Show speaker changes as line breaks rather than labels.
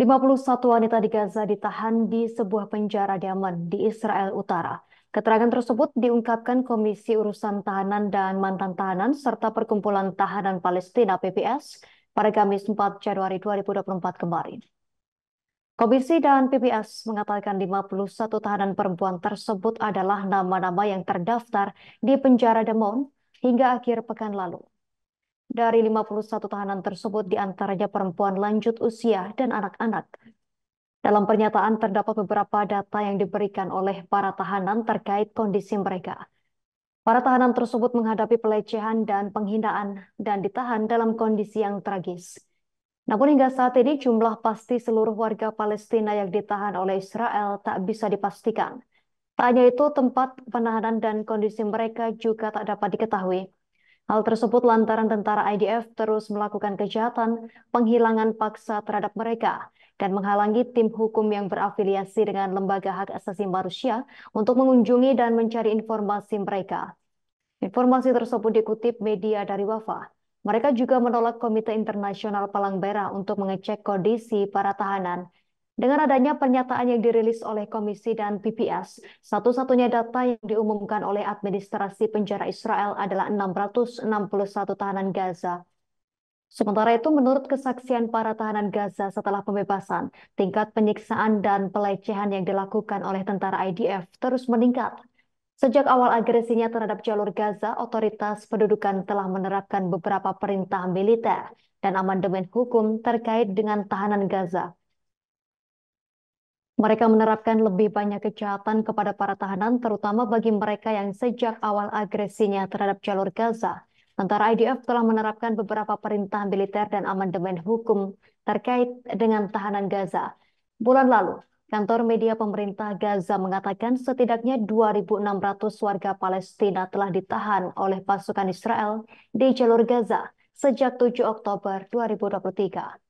51 wanita di Gaza ditahan di sebuah penjara diaman di Israel Utara. Keterangan tersebut diungkapkan Komisi Urusan Tahanan dan Mantan Tahanan serta Perkumpulan Tahanan Palestina (PPS) pada Kamis 4 Januari 2024 kemarin. Komisi dan PPS mengatakan 51 tahanan perempuan tersebut adalah nama-nama yang terdaftar di penjara Demon hingga akhir pekan lalu. Dari 51 tahanan tersebut diantaranya perempuan lanjut usia dan anak-anak. Dalam pernyataan terdapat beberapa data yang diberikan oleh para tahanan terkait kondisi mereka. Para tahanan tersebut menghadapi pelecehan dan penghinaan dan ditahan dalam kondisi yang tragis. Namun hingga saat ini jumlah pasti seluruh warga Palestina yang ditahan oleh Israel tak bisa dipastikan. Tak hanya itu, tempat penahanan dan kondisi mereka juga tak dapat diketahui. Hal tersebut lantaran tentara IDF terus melakukan kejahatan, penghilangan paksa terhadap mereka, dan menghalangi tim hukum yang berafiliasi dengan lembaga hak asasi manusia untuk mengunjungi dan mencari informasi mereka. Informasi tersebut dikutip media dari Wafa. Mereka juga menolak Komite Internasional Palang Merah untuk mengecek kondisi para tahanan dengan adanya pernyataan yang dirilis oleh Komisi dan PPS, satu-satunya data yang diumumkan oleh Administrasi Penjara Israel adalah 661 tahanan Gaza. Sementara itu, menurut kesaksian para tahanan Gaza setelah pembebasan, tingkat penyiksaan dan pelecehan yang dilakukan oleh tentara IDF terus meningkat. Sejak awal agresinya terhadap jalur Gaza, otoritas pendudukan telah menerapkan beberapa perintah militer dan amandemen hukum terkait dengan tahanan Gaza mereka menerapkan lebih banyak kejahatan kepada para tahanan, terutama bagi mereka yang sejak awal agresinya terhadap jalur Gaza. Tentara IDF telah menerapkan beberapa perintah militer dan amandemen hukum terkait dengan tahanan Gaza. Bulan lalu, kantor media pemerintah Gaza mengatakan setidaknya 2.600 warga Palestina telah ditahan oleh pasukan Israel di jalur Gaza sejak 7 Oktober 2023.